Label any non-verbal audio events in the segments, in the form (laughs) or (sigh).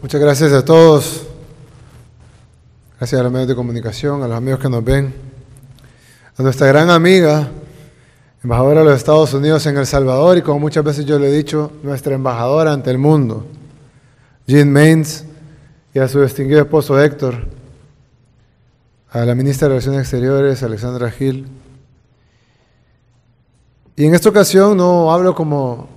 Muchas gracias a todos. Gracias a los medios de comunicación, a los amigos que nos ven. A nuestra gran amiga, embajadora de los Estados Unidos en El Salvador y como muchas veces yo le he dicho, nuestra embajadora ante el mundo, Jean Mains, y a su distinguido esposo Héctor, a la ministra de Relaciones Exteriores, Alexandra Gil. Y en esta ocasión no hablo como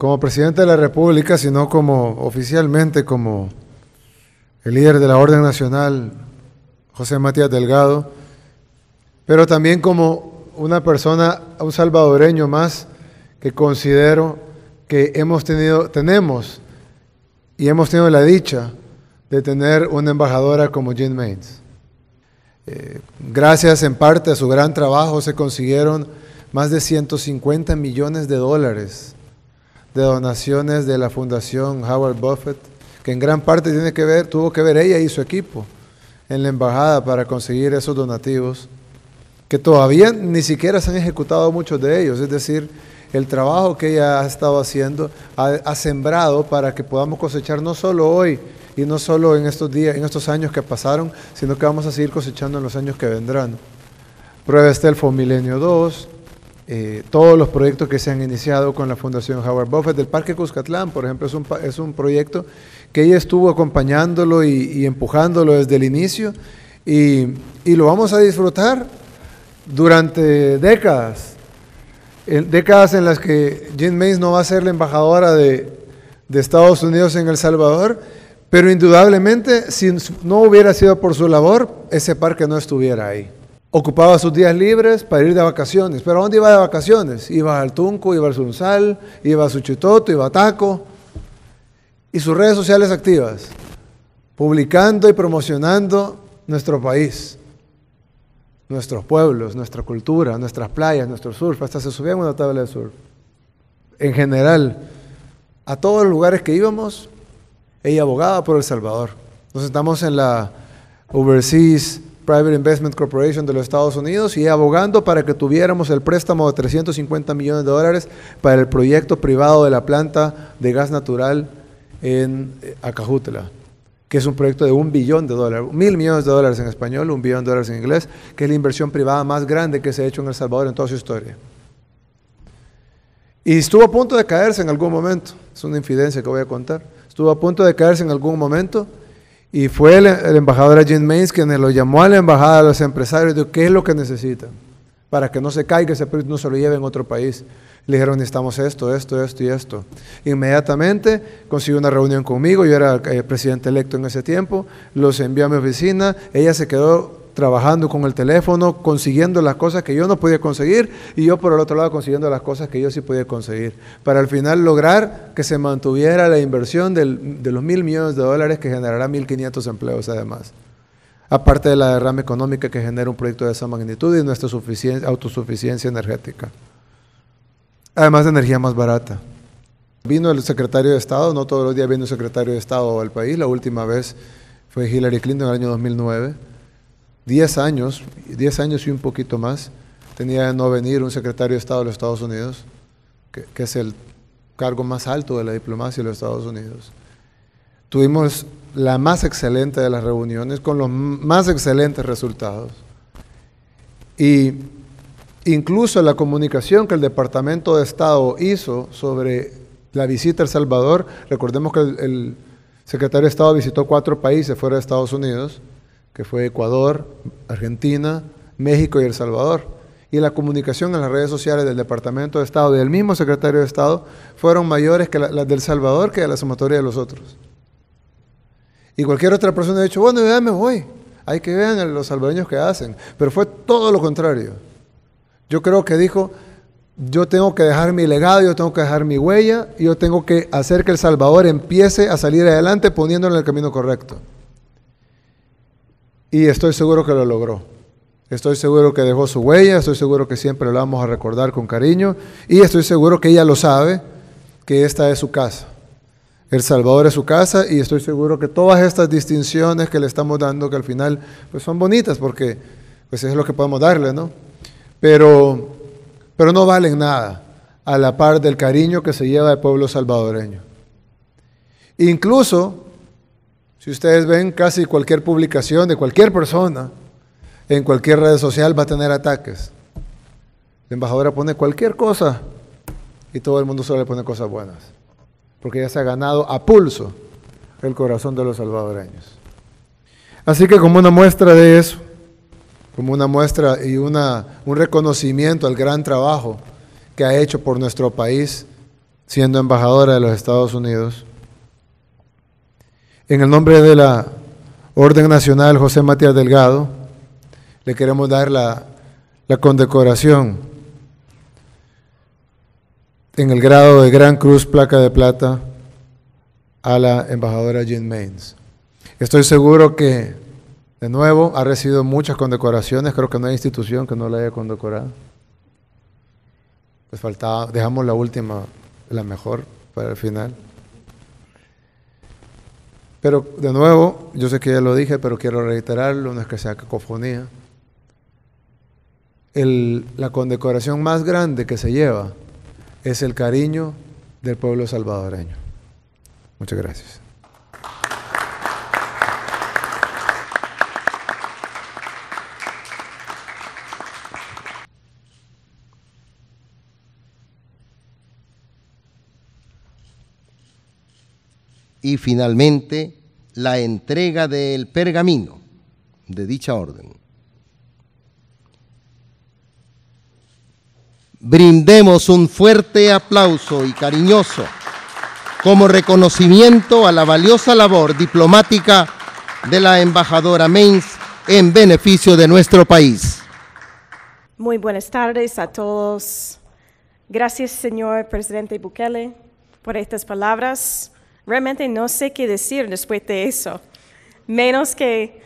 como presidente de la República, sino como oficialmente como el líder de la Orden Nacional, José Matías Delgado, pero también como una persona, un salvadoreño más, que considero que hemos tenido, tenemos y hemos tenido la dicha de tener una embajadora como Jean Mains. Eh, gracias en parte a su gran trabajo se consiguieron más de 150 millones de dólares de donaciones de la Fundación Howard Buffett, que en gran parte tiene que ver, tuvo que ver ella y su equipo en la embajada para conseguir esos donativos, que todavía ni siquiera se han ejecutado muchos de ellos, es decir, el trabajo que ella ha estado haciendo ha, sembrado para que podamos cosechar no solo hoy y no solo en estos días, en estos años que pasaron, sino que vamos a seguir cosechando en los años que vendrán. Prueba el Milenio 2, eh, todos los proyectos que se han iniciado con la Fundación Howard Buffett. del Parque Cuscatlán, por ejemplo, es un, proyecto que ella estuvo acompañándolo y, empujándolo desde el inicio y, lo vamos a disfrutar durante décadas. En, décadas en las que Jean Mays no va a ser la embajadora de, de Estados Unidos en El Salvador, pero indudablemente si no hubiera sido por su labor, ese parque no estuviera ahí ocupaba sus días libres para ir de vacaciones. ¿Pero a dónde iba de vacaciones? Iba al Tunco, iba al Sunsal, iba a Suchitoto, iba a Taco. Y sus redes sociales activas, publicando y promocionando nuestro país, nuestros pueblos, nuestra cultura, nuestras playas, nuestro surf. Hasta se subía una tabla de surf. En general, a todos los lugares que íbamos, ella abogaba por El Salvador. Nos estamos en la Overseas Private Investment Corporation de los Estados Unidos y abogando para que tuviéramos el préstamo de 350 millones de dólares para el proyecto privado de la planta de gas natural en eh, Acajutla, que es un proyecto de un billón de dólares, mil millones de dólares en español, un billón de dólares en inglés, que es la inversión privada más grande que se ha hecho en El Salvador en toda su historia. Y estuvo a punto de caerse en algún momento, es una infidencia que voy a contar, estuvo a punto de caerse en algún momento, y fue el, embajador Jim Mains quien lo llamó a la embajada a los empresarios, dijo, qué es lo que necesitan para que no se caiga ese proyecto, no se lo lleven a otro país. Le dijeron, necesitamos esto, esto, esto y esto. Inmediatamente consiguió una reunión conmigo, yo era el eh, presidente electo en ese tiempo, los envió a mi oficina, ella se quedó trabajando con el teléfono, consiguiendo las cosas que yo no podía conseguir y yo por el otro lado consiguiendo las cosas que yo sí podía conseguir, para al final lograr que se mantuviera la inversión de los mil millones de dólares que generará 1.500 empleos además, aparte de la derrama económica que genera un proyecto de esa magnitud y nuestra autosuficiencia energética. Además de energía más barata. Vino el secretario de Estado, no todos los días viene un secretario de Estado al país, la última vez fue Hillary Clinton en el año 2009 10 años, 10 años y un poquito más, tenía de no venir un secretario de Estado de los Estados Unidos, que, es el cargo más alto de la diplomacia de los Estados Unidos. Tuvimos la más excelente de las reuniones con los más excelentes resultados. Y incluso la comunicación que el Departamento de Estado hizo sobre la visita a El Salvador, recordemos que el secretario de Estado visitó cuatro países fuera de Estados Unidos, que fue Ecuador, Argentina, México y El Salvador. Y la comunicación en las redes sociales del Departamento de Estado y del mismo secretario de Estado fueron mayores que las del Salvador que de la sumatoria de los otros. Y cualquier otra persona ha dicho, bueno, ya me voy. Hay que ver los salvadoreños que hacen. Pero fue todo lo contrario. Yo creo que dijo, yo tengo que dejar mi legado, yo tengo que dejar mi huella, yo tengo que hacer que El Salvador empiece a salir adelante poniéndolo en el camino correcto. Y estoy seguro que lo logró. Estoy seguro que dejó su huella, estoy seguro que siempre lo vamos a recordar con cariño y estoy seguro que ella lo sabe, que esta es su casa. El Salvador es su casa y estoy seguro que todas estas distinciones que le estamos dando, que al final pues son bonitas porque pues es lo que podemos darle, ¿no? Pero, pero no valen nada a la par del cariño que se lleva el pueblo salvadoreño. Incluso si ustedes ven casi cualquier publicación de cualquier persona en cualquier red social va a tener ataques. La embajadora pone cualquier cosa y todo el mundo solo le pone cosas buenas, porque ya se ha ganado a pulso el corazón de los salvadoreños. Así que como una muestra de eso, como una muestra y una, un reconocimiento al gran trabajo que ha hecho por nuestro país siendo embajadora de los Estados Unidos, en el nombre de la Orden Nacional José Matías Delgado, le queremos dar la, condecoración en el grado de Gran Cruz Placa de Plata a la embajadora Jean Mains. Estoy seguro que, de nuevo, ha recibido muchas condecoraciones. Creo que no hay institución que no la haya condecorado. Pues faltaba, dejamos la última, la mejor, para el final. Pero de nuevo, yo sé que ya lo dije, pero quiero reiterarlo, no es que sea cacofonía. la condecoración más grande que se lleva es el cariño del pueblo salvadoreño. Muchas gracias. y finalmente la entrega del pergamino de dicha orden. Brindemos un fuerte aplauso y cariñoso como reconocimiento a la valiosa labor diplomática de la embajadora Mainz en beneficio de nuestro país. Muy buenas tardes a todos. Gracias, señor presidente Bukele, por estas palabras realmente no sé qué decir después de eso, menos que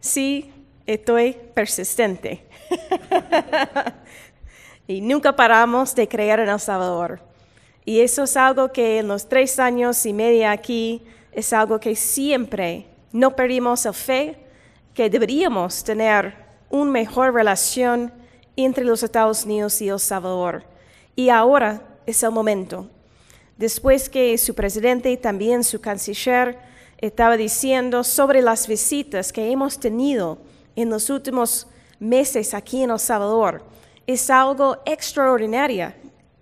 sí estoy persistente. (laughs) y nunca paramos de creer en El Salvador. Y eso es algo que en los tres años y medio aquí es algo que siempre no perdimos la fe, que deberíamos tener una mejor relación entre los Estados Unidos y El Salvador. Y ahora es el momento después que su presidente y también su canciller estaba diciendo sobre las visitas que hemos tenido en los últimos meses aquí en El Salvador. Es algo extraordinario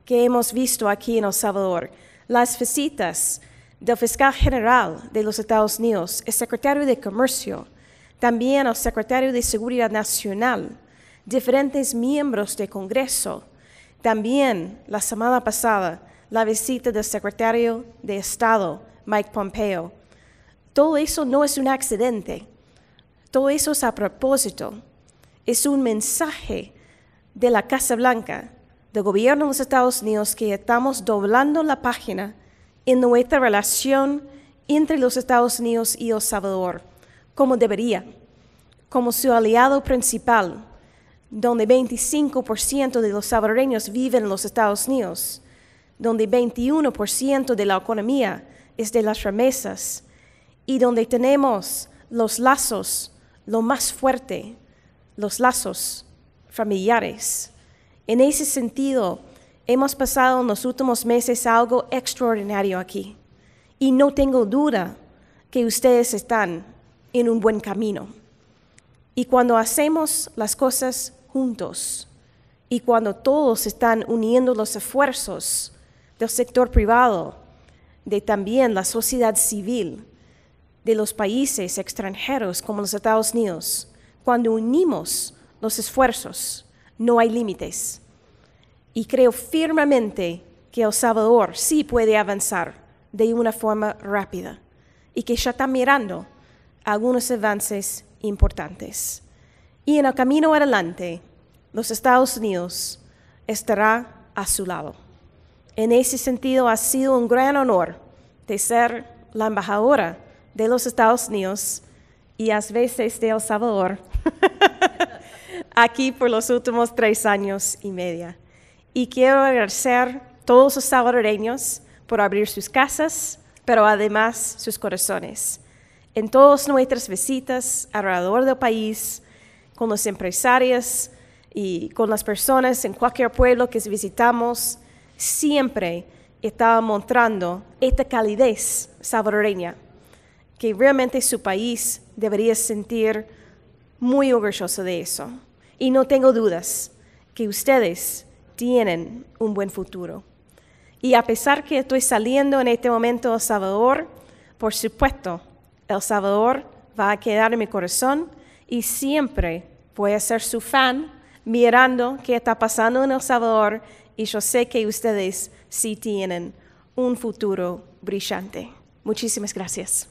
que hemos visto aquí en El Salvador. Las visitas del fiscal general de los Estados Unidos, el secretario de Comercio, también el secretario de Seguridad Nacional, diferentes miembros del Congreso. También la semana pasada la visita del secretario de Estado, Mike Pompeo. Todo eso no es un accidente, todo eso es a propósito, es un mensaje de la Casa Blanca, del gobierno de los Estados Unidos, que estamos doblando la página en nuestra relación entre los Estados Unidos y El Salvador, como debería, como su aliado principal, donde 25% de los salvadoreños viven en los Estados Unidos donde 21% de la economía es de las remesas y donde tenemos los lazos, lo más fuerte, los lazos familiares. En ese sentido, hemos pasado en los últimos meses algo extraordinario aquí y no tengo duda que ustedes están en un buen camino. Y cuando hacemos las cosas juntos y cuando todos están uniendo los esfuerzos, sector privado, de también la sociedad civil, de los países extranjeros como los Estados Unidos. Cuando unimos los esfuerzos, no hay límites. Y creo firmemente que El Salvador sí puede avanzar de una forma rápida y que ya está mirando algunos avances importantes. Y en el camino adelante, los Estados Unidos estará a su lado. En ese sentido, ha sido un gran honor de ser la embajadora de los Estados Unidos y a veces de El Salvador (laughs) aquí por los últimos tres años y media. Y quiero agradecer a todos los salvadoreños por abrir sus casas, pero además sus corazones. En todas nuestras visitas alrededor del país, con los empresarios y con las personas en cualquier pueblo que visitamos, siempre estaba mostrando esta calidez salvadoreña que realmente su país debería sentir muy orgulloso de eso. Y no tengo dudas que ustedes tienen un buen futuro. Y a pesar que estoy saliendo en este momento de El Salvador, por supuesto, El Salvador va a quedar en mi corazón y siempre voy a ser su fan mirando qué está pasando en El Salvador y yo sé que ustedes sí tienen un futuro brillante. Muchísimas gracias.